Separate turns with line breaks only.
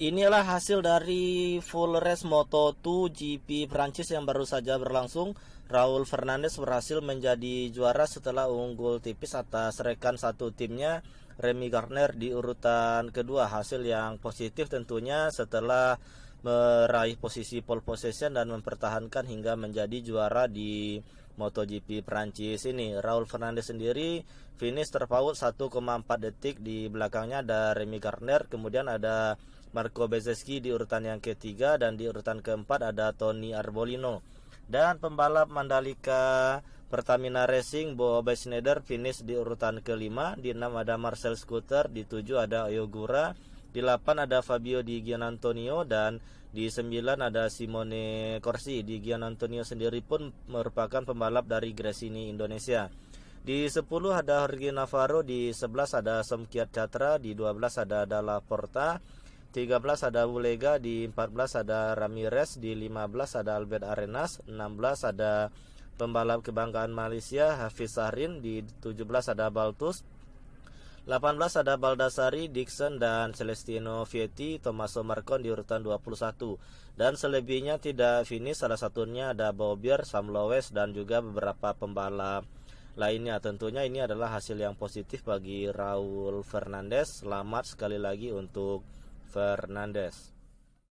Inilah hasil dari full race Moto2 GP Prancis yang baru saja berlangsung. Raul Fernandez berhasil menjadi juara setelah unggul tipis atas rekan satu timnya Remy Gardner di urutan kedua. Hasil yang positif tentunya setelah meraih posisi pole position dan mempertahankan hingga menjadi juara di MotoGP Prancis ini. Raul Fernandez sendiri finish terpaut 1,4 detik di belakangnya ada Remy Gardner, kemudian ada Marco Bezeski di urutan yang ketiga dan di urutan keempat ada Tony Arbolino. Dan pembalap Mandalika Pertamina Racing Bob Schneider finish di urutan kelima, di enam ada Marcel Scooter, di tujuh ada Oyogura, di delapan ada Fabio Di Gian Antonio dan di sembilan ada Simone Corsi. Di Gian Antonio sendiri pun merupakan pembalap dari Gresini Indonesia. Di 10 ada Jorge Navarro, di 11 ada Somkiat Chatra, di 12 ada Dalla Porta, 13 ada Wulega, di 14 ada Ramirez, di 15 ada Albert Arenas, 16 ada pembalap kebanggaan Malaysia Hafiz Sahrin, di 17 ada Baltus, 18 ada baldassari Dixon, dan Celestino Vietti, Tommaso Marcon di urutan 21. Dan selebihnya tidak finish, salah satunya ada Bobier, Sam Lowes, dan juga beberapa pembalap lainnya. Tentunya ini adalah hasil yang positif bagi Raul Fernandez. Selamat sekali lagi untuk Fernandes